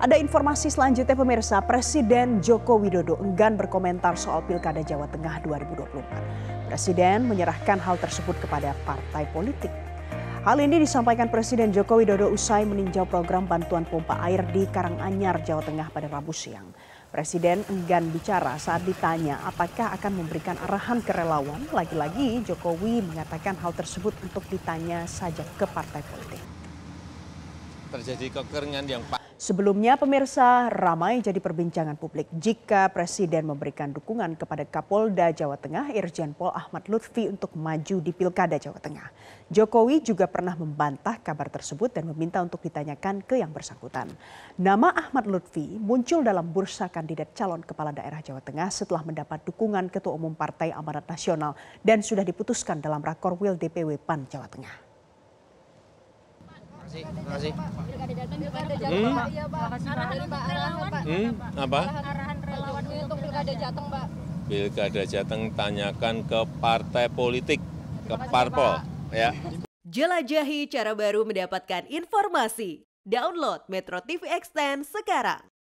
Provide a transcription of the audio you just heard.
Ada informasi selanjutnya pemirsa, Presiden Joko Widodo enggan berkomentar soal Pilkada Jawa Tengah 2024. Presiden menyerahkan hal tersebut kepada partai politik. Hal ini disampaikan Presiden Joko Widodo usai meninjau program bantuan pompa air di Karanganyar, Jawa Tengah pada Rabu siang. Presiden enggan bicara saat ditanya apakah akan memberikan arahan ke relawan. Lagi-lagi Jokowi mengatakan hal tersebut untuk ditanya saja ke partai politik. Terjadi kekeringan yang Sebelumnya pemirsa ramai jadi perbincangan publik jika Presiden memberikan dukungan kepada Kapolda Jawa Tengah Irjen Pol Ahmad Lutfi untuk maju di Pilkada Jawa Tengah. Jokowi juga pernah membantah kabar tersebut dan meminta untuk ditanyakan ke yang bersangkutan. Nama Ahmad Lutfi muncul dalam bursa kandidat calon kepala daerah Jawa Tengah setelah mendapat dukungan Ketua Umum Partai Amanat Nasional dan sudah diputuskan dalam rakor Wil DPW PAN Jawa Tengah. Hmm, apa? Pilkada Jateng tanyakan ke partai politik, ke parpol, ya. Jelajahi cara baru mendapatkan informasi. Download Metro TV Extend sekarang.